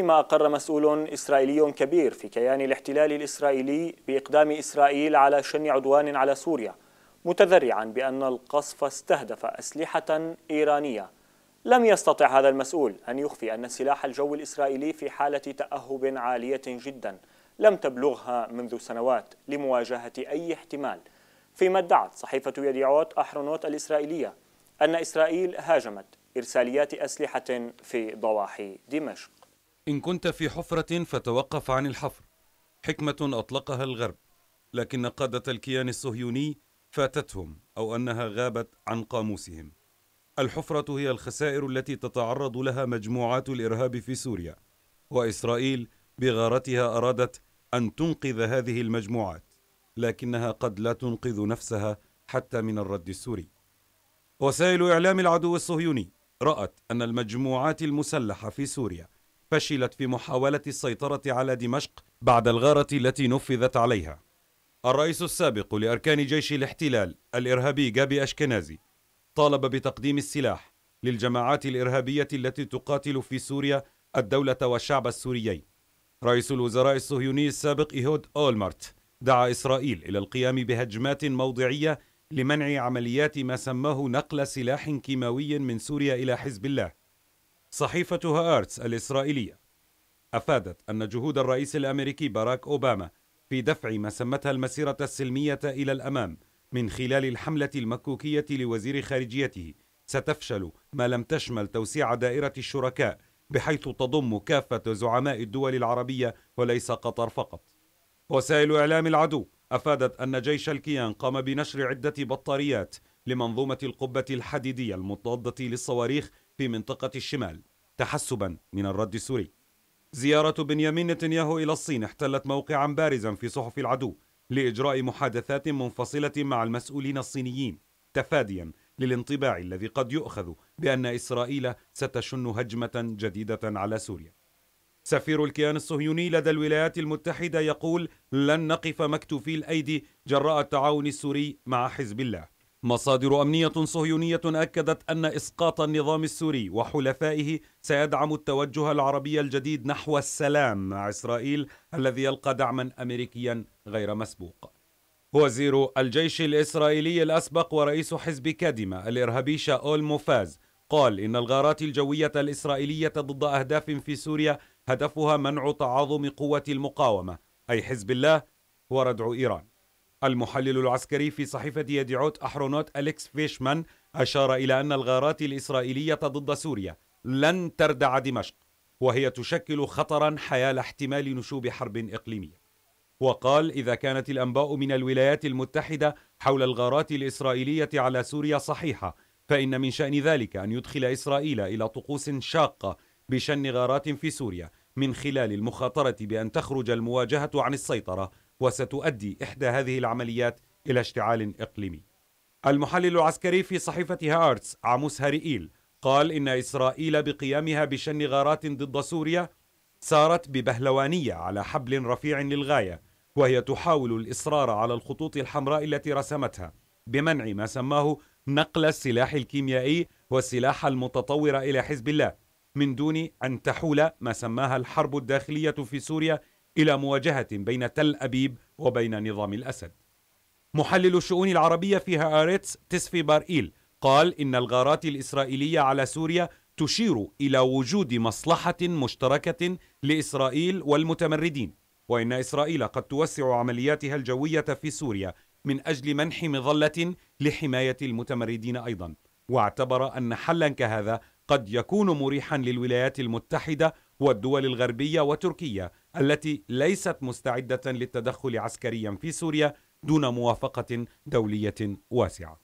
ما أقر مسؤول إسرائيلي كبير في كيان الاحتلال الإسرائيلي بإقدام إسرائيل على شن عدوان على سوريا متذرعا بأن القصف استهدف أسلحة إيرانية لم يستطع هذا المسؤول أن يخفي أن سلاح الجو الإسرائيلي في حالة تأهب عالية جدا لم تبلغها منذ سنوات لمواجهة أي احتمال فيما ادعت صحيفة يديعوت أحرونوت الإسرائيلية أن إسرائيل هاجمت إرساليات أسلحة في ضواحي دمشق إن كنت في حفرة فتوقف عن الحفر حكمة أطلقها الغرب لكن قادة الكيان الصهيوني فاتتهم أو أنها غابت عن قاموسهم الحفرة هي الخسائر التي تتعرض لها مجموعات الإرهاب في سوريا وإسرائيل بغارتها أرادت أن تنقذ هذه المجموعات لكنها قد لا تنقذ نفسها حتى من الرد السوري وسائل إعلام العدو الصهيوني رأت أن المجموعات المسلحة في سوريا فشلت في محاولة السيطرة على دمشق بعد الغارة التي نفذت عليها الرئيس السابق لأركان جيش الاحتلال الإرهابي جابي أشكنازي طالب بتقديم السلاح للجماعات الإرهابية التي تقاتل في سوريا الدولة والشعب السوريين رئيس الوزراء الصهيوني السابق إيهود أولمرت دعا إسرائيل إلى القيام بهجمات موضعية لمنع عمليات ما سماه نقل سلاح كيماوي من سوريا إلى حزب الله صحيفة هآرتس الإسرائيلية أفادت أن جهود الرئيس الأمريكي باراك أوباما في دفع ما سمتها المسيرة السلمية إلى الأمام من خلال الحملة المكوكية لوزير خارجيته ستفشل ما لم تشمل توسيع دائرة الشركاء بحيث تضم كافة زعماء الدول العربية وليس قطر فقط وسائل إعلام العدو أفادت أن جيش الكيان قام بنشر عدة بطاريات لمنظومة القبة الحديدية المضادة للصواريخ في منطقة الشمال تحسبا من الرد السوري زيارة بنيامين نتنياهو إلى الصين احتلت موقعا بارزا في صحف العدو لإجراء محادثات منفصلة مع المسؤولين الصينيين تفاديا للانطباع الذي قد يؤخذ بأن إسرائيل ستشن هجمة جديدة على سوريا سفير الكيان الصهيوني لدى الولايات المتحدة يقول لن نقف مكتوفي الأيدي جراء التعاون السوري مع حزب الله مصادر أمنية صهيونية أكدت أن إسقاط النظام السوري وحلفائه سيدعم التوجه العربي الجديد نحو السلام مع إسرائيل الذي يلقى دعما أمريكيا غير مسبوق وزير الجيش الإسرائيلي الأسبق ورئيس حزب كادمة الإرهابي شاول موفاز قال إن الغارات الجوية الإسرائيلية ضد أهداف في سوريا هدفها منع تعاظم قوة المقاومة أي حزب الله وردع إيران المحلل العسكري في صحيفة يديعوت أحرونوت أليكس فيشمان أشار إلى أن الغارات الإسرائيلية ضد سوريا لن تردع دمشق وهي تشكل خطرا حيال احتمال نشوب حرب إقليمية وقال إذا كانت الأنباء من الولايات المتحدة حول الغارات الإسرائيلية على سوريا صحيحة فإن من شأن ذلك أن يدخل إسرائيل إلى طقوس شاقة بشن غارات في سوريا من خلال المخاطرة بأن تخرج المواجهة عن السيطرة وستؤدي إحدى هذه العمليات إلى اشتعال إقليمي المحلل العسكري في صحيفة هارتس عاموس هاريئيل قال إن إسرائيل بقيامها بشن غارات ضد سوريا سارت ببهلوانية على حبل رفيع للغاية وهي تحاول الإصرار على الخطوط الحمراء التي رسمتها بمنع ما سماه نقل السلاح الكيميائي والسلاح المتطور إلى حزب الله من دون أن تحول ما سماها الحرب الداخلية في سوريا إلى مواجهة بين تل أبيب وبين نظام الأسد محلل الشؤون العربية في هاريتس تسفي بارئيل قال إن الغارات الإسرائيلية على سوريا تشير إلى وجود مصلحة مشتركة لإسرائيل والمتمردين وإن إسرائيل قد توسع عملياتها الجوية في سوريا من أجل منح مظلة لحماية المتمردين أيضا واعتبر أن حلا كهذا قد يكون مريحا للولايات المتحدة والدول الغربية وتركيا التي ليست مستعدة للتدخل عسكريا في سوريا دون موافقة دولية واسعة